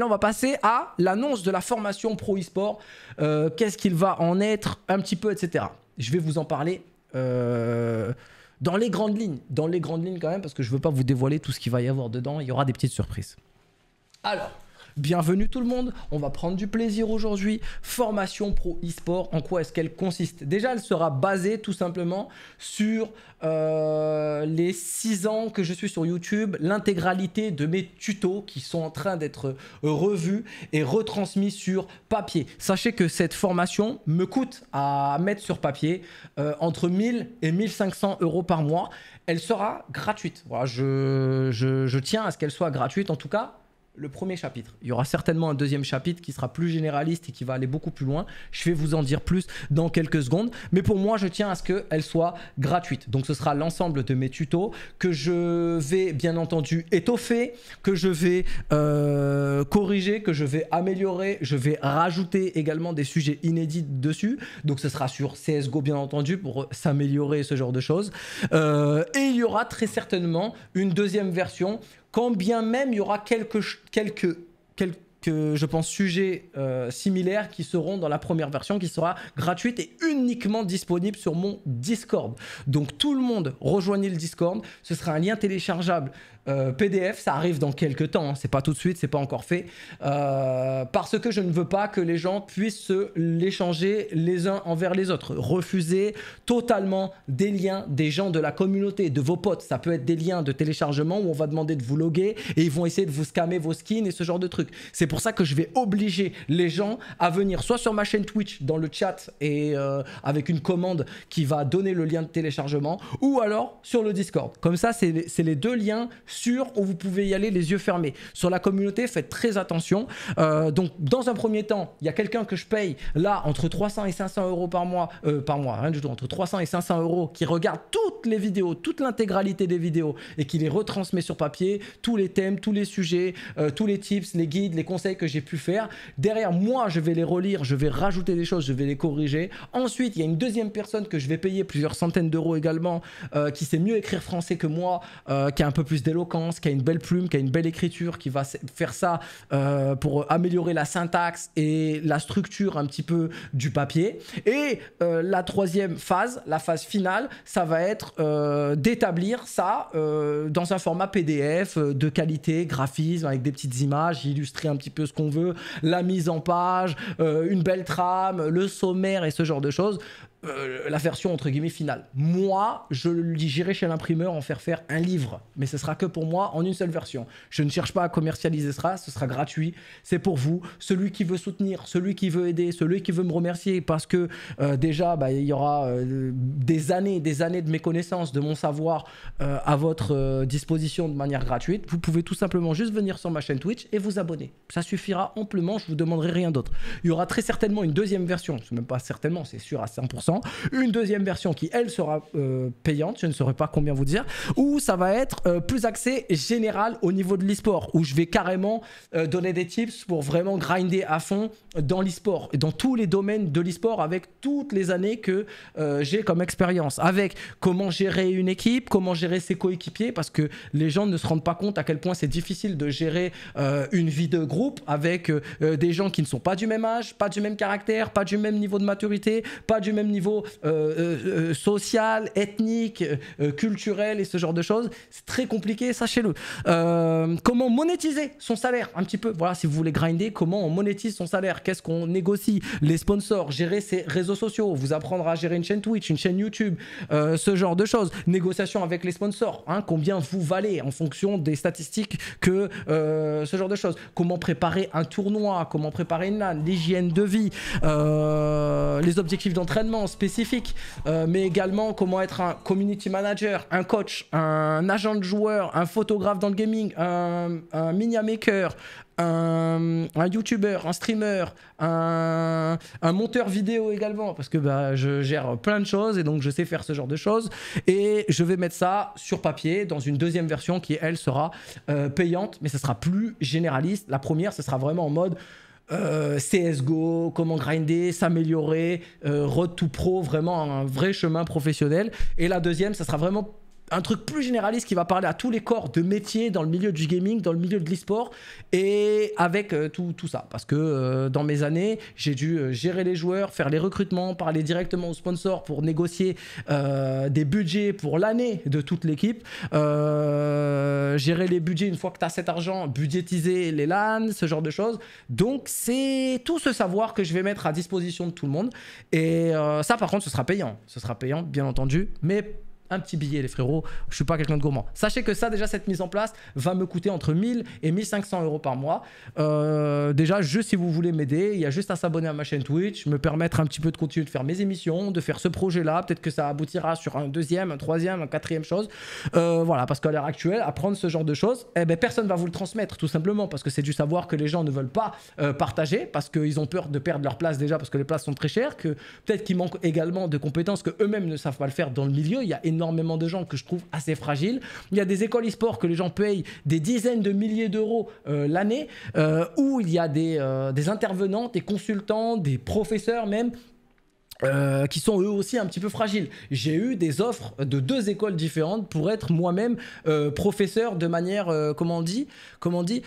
Là, on va passer à l'annonce de la formation Pro e-sport. Euh, qu'est-ce qu'il va en être un petit peu, etc. Je vais vous en parler euh, dans les grandes lignes. Dans les grandes lignes quand même, parce que je ne veux pas vous dévoiler tout ce qu'il va y avoir dedans. Il y aura des petites surprises. Alors, Bienvenue tout le monde, on va prendre du plaisir aujourd'hui. Formation pro e-sport, en quoi est-ce qu'elle consiste Déjà, elle sera basée tout simplement sur euh, les 6 ans que je suis sur YouTube, l'intégralité de mes tutos qui sont en train d'être revus et retransmis sur papier. Sachez que cette formation me coûte à mettre sur papier euh, entre 1000 et 1500 euros par mois. Elle sera gratuite. Voilà, je, je tiens à ce qu'elle soit gratuite en tout cas le premier chapitre. Il y aura certainement un deuxième chapitre qui sera plus généraliste et qui va aller beaucoup plus loin. Je vais vous en dire plus dans quelques secondes. Mais pour moi, je tiens à ce qu'elle soit gratuite. Donc ce sera l'ensemble de mes tutos que je vais bien entendu étoffer, que je vais euh, corriger, que je vais améliorer. Je vais rajouter également des sujets inédits dessus. Donc ce sera sur CSGO bien entendu pour s'améliorer ce genre de choses. Euh, et il y aura très certainement une deuxième version quand bien même il y aura quelques, quelques, quelques je pense, sujets euh, similaires qui seront dans la première version qui sera gratuite et uniquement disponible sur mon Discord. Donc tout le monde, rejoignez le Discord. Ce sera un lien téléchargeable euh, PDF, ça arrive dans quelques temps, hein. c'est pas tout de suite, c'est pas encore fait, euh, parce que je ne veux pas que les gens puissent l'échanger les uns envers les autres. Refuser totalement des liens des gens de la communauté, de vos potes. Ça peut être des liens de téléchargement où on va demander de vous loguer et ils vont essayer de vous scammer vos skins et ce genre de trucs. C'est pour ça que je vais obliger les gens à venir soit sur ma chaîne Twitch dans le chat et euh, avec une commande qui va donner le lien de téléchargement ou alors sur le Discord. Comme ça, c'est les deux liens sur où vous pouvez y aller les yeux fermés. Sur la communauté, faites très attention. Euh, donc, dans un premier temps, il y a quelqu'un que je paye là entre 300 et 500 euros par mois, euh, par mois, rien hein, du tout, entre 300 et 500 euros, qui regarde toutes les vidéos, toute l'intégralité des vidéos et qui les retransmet sur papier, tous les thèmes, tous les sujets, euh, tous les tips, les guides, les conseils que j'ai pu faire. Derrière, moi, je vais les relire, je vais rajouter des choses, je vais les corriger. Ensuite, il y a une deuxième personne que je vais payer plusieurs centaines d'euros également, qui sait mieux écrire français que moi, qui a un peu plus d'élo qui a une belle plume, qui a une belle écriture, qui va faire ça euh, pour améliorer la syntaxe et la structure un petit peu du papier. Et euh, la troisième phase, la phase finale, ça va être euh, d'établir ça dans un format PDF de qualité, graphisme, avec des petites images, illustrer un petit peu ce qu'on veut, la mise en page, une belle trame, le sommaire et ce genre de choses. Euh, la version entre guillemets finale. Moi, je j'irai chez l'imprimeur en faire faire un livre, mais ce sera que pour moi en une seule version. Je ne cherche pas à commercialiser ça, ce sera gratuit, c'est pour vous. Celui qui veut soutenir, celui qui veut aider, celui qui veut me remercier, parce que euh, déjà, bah, il y aura euh, des années, des années de mes connaissances, de mon savoir à votre disposition de manière gratuite. Vous pouvez tout simplement juste venir sur ma chaîne Twitch et vous abonner. Ça suffira amplement, je vous demanderai rien d'autre. Il y aura très certainement une deuxième version, même pas certainement, c'est sûr à 100%. Une deuxième version qui, elle, sera euh, payante, je ne saurais pas combien vous dire, où ça va être euh, plus axé général au niveau de l'esport sport où je vais carrément euh, donner des tips pour vraiment grinder à fond dans l'esport sport dans tous les domaines de l'esport avec toutes les années que j'ai comme expérience, avec comment gérer une équipe, comment gérer ses coéquipiers, parce que les gens ne se rendent pas compte à quel point c'est difficile de gérer une vie de groupe avec des gens qui ne sont pas du même âge, pas du même caractère, pas du même niveau de maturité, pas du même niveau euh, euh, euh, social, ethnique, culturel et ce genre de choses. C'est très compliqué, sachez-le. comment monétiser son salaire un petit peu Voilà, si vous voulez grinder, comment on monétise son salaire Qu'est-ce qu'on négocie Les sponsors, gérer ses réseaux sociaux, vous apprendre à gérer une chaîne Twitch, une chaîne YouTube, ce genre de choses. Négociation avec les sponsors, hein, combien vous valez en fonction des statistiques que ce genre de choses. Comment préparer un tournoi, comment préparer une LAN, l'hygiène de vie, les objectifs d'entraînement, spécifique, euh, mais également comment être un community manager, un coach, un agent de joueur, un photographe dans le gaming, un, un maker, un, un youtubeur, un streamer, un, monteur vidéo également, parce que bah, je gère plein de choses et donc je sais faire ce genre de choses. Et je vais mettre ça sur papier dans une deuxième version qui, elle, sera euh, payante, mais ce sera plus généraliste. La première, ce sera vraiment en mode euh, CSGO, comment grinder, s'améliorer, euh, road to pro, vraiment un vrai chemin professionnel. Et la deuxième, ça sera vraiment un truc plus généraliste qui va parler à tous les corps de métiers dans le milieu du gaming, dans le milieu de l'esport et avec euh, tout, tout, ça. Parce que euh, dans mes années, j'ai dû euh, gérer les joueurs, faire les recrutements, parler directement aux sponsors pour négocier des budgets pour l'année de toute l'équipe, gérer les budgets une fois que tu as cet argent, budgétiser les LAN, ce genre de choses. Donc c'est tout ce savoir que je vais mettre à disposition de tout le monde. Et ça par contre ce sera payant. Ce sera payant bien entendu, mais un petit billet les frérots, je suis pas quelqu'un de gourmand. Sachez que ça déjà cette mise en place va me coûter entre 1000 et 1500 euros par mois. Euh, déjà juste si vous voulez m'aider, il y a juste à s'abonner à ma chaîne Twitch, me permettre un petit peu de continuer de faire mes émissions, de faire ce projet là, peut-être que ça aboutira sur un deuxième, un troisième, un quatrième chose. Euh, voilà parce qu'à l'heure actuelle apprendre ce genre de choses, eh ben personne va vous le transmettre tout simplement parce que c'est du savoir que les gens ne veulent pas euh, partager parce qu'ils ont peur de perdre leur place déjà parce que les places sont très chères, que peut-être qu'ils manquent également de compétences que eux-mêmes ne savent pas le faire dans le milieu. Il y a énormément énormément de gens que je trouve assez fragiles. Il y a des écoles e-sport que les gens payent des dizaines de milliers d'euros euh, l'année, euh, où il y a des, euh, des intervenants, des consultants, des professeurs même euh, qui sont eux aussi un petit peu fragiles. J'ai eu des offres de deux écoles différentes pour être moi-même euh, professeur de manière, euh, comment on dit, comment on dit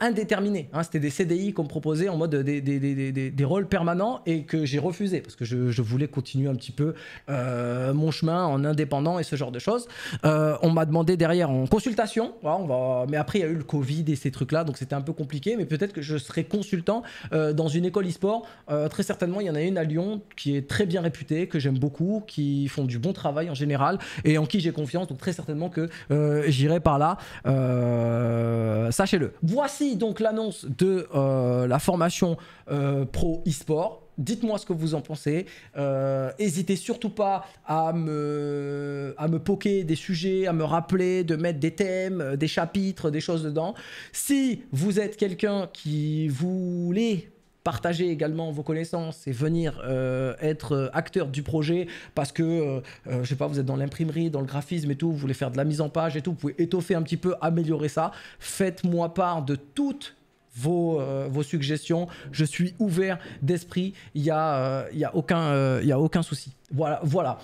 indéterminée. Hein. C'était des CDI qu'on me proposait en mode des, rôles permanents et que j'ai refusé parce que je, voulais continuer un petit peu mon chemin en indépendant et ce genre de choses. on m'a demandé derrière en consultation, hein, on va... mais après il y a eu le Covid et ces trucs-là, donc c'était un peu compliqué, mais peut-être que je serai consultant dans une école e-sport. très certainement, il y en a une à Lyon qui très bien réputé, que j'aime beaucoup, qui font du bon travail en général et en qui j'ai confiance. Donc très certainement que euh, j'irai par là. Euh, sachez-le. Voici donc l'annonce de euh, la formation pro e-sport. Dites-moi ce que vous en pensez. n'hésitez surtout pas à me, à me poquer des sujets, à me rappeler, de mettre des thèmes, des chapitres, des choses dedans. Si vous êtes quelqu'un qui voulait partager également vos connaissances et venir euh, être euh, acteur du projet parce que, euh, je sais pas, vous êtes dans l'imprimerie, dans le graphisme et tout, vous voulez faire de la mise en page et tout, vous pouvez étoffer un petit peu, améliorer ça. Faites-moi part de toutes vos, vos, suggestions. Je suis ouvert d'esprit. Il n'y a, a, aucun, a aucun souci. Voilà. voilà.